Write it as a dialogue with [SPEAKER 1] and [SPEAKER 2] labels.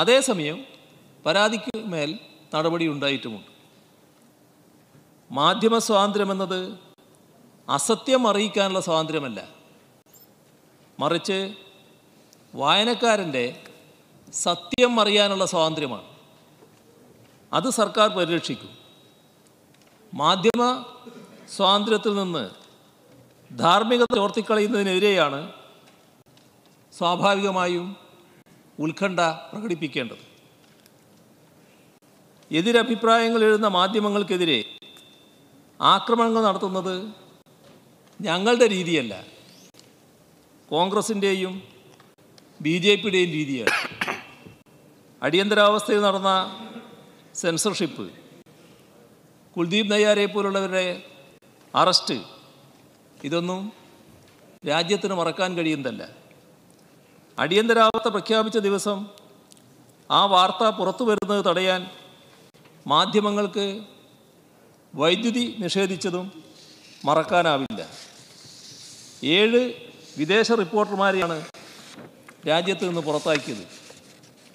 [SPEAKER 1] അതേസമയം പരാതിക്ക് മേൽ നടപടി ഉണ്ടായിട്ടുമുണ്ട് മാധ്യമ സ്വാതന്ത്ര്യമെന്നത് അസത്യം അറിയിക്കാനുള്ള സ്വാതന്ത്ര്യമല്ല മറിച്ച് വായനക്കാരൻ്റെ സത്യം അറിയാനുള്ള സ്വാതന്ത്ര്യമാണ് അത് സർക്കാർ പരിരക്ഷിക്കും മാധ്യമ സ്വാതന്ത്ര്യത്തിൽ നിന്ന് ധാർമ്മികത ചോർത്തിക്കളയുന്നതിനെതിരെയാണ് സ്വാഭാവികമായും ഉത്കണ്ഠ പ്രകടിപ്പിക്കേണ്ടത് എതിരഭിപ്രായങ്ങൾ എഴുതുന്ന മാധ്യമങ്ങൾക്കെതിരെ ആക്രമണങ്ങൾ നടത്തുന്നത് ഞങ്ങളുടെ രീതിയല്ല കോൺഗ്രസിൻ്റെയും ബി ജെ പിയുടെയും രീതിയാണ് അടിയന്തരാവസ്ഥയിൽ നടന്ന സെൻസർഷിപ്പ് കുൽദീപ് നയ്യാരെ പോലുള്ളവരുടെ അറസ്റ്റ് ഇതൊന്നും രാജ്യത്തിന് മറക്കാൻ കഴിയുന്നതല്ല അടിയന്തരാവസ്ഥ പ്രഖ്യാപിച്ച ദിവസം ആ വാർത്ത പുറത്തു വരുന്നത് തടയാൻ മാധ്യമങ്ങൾക്ക് വൈദ്യുതി നിഷേധിച്ചതും മറക്കാനാവില്ല ഏഴ് വിദേശ റിപ്പോർട്ടർമാരെയാണ് രാജ്യത്ത് നിന്ന് പുറത്താക്കിയത്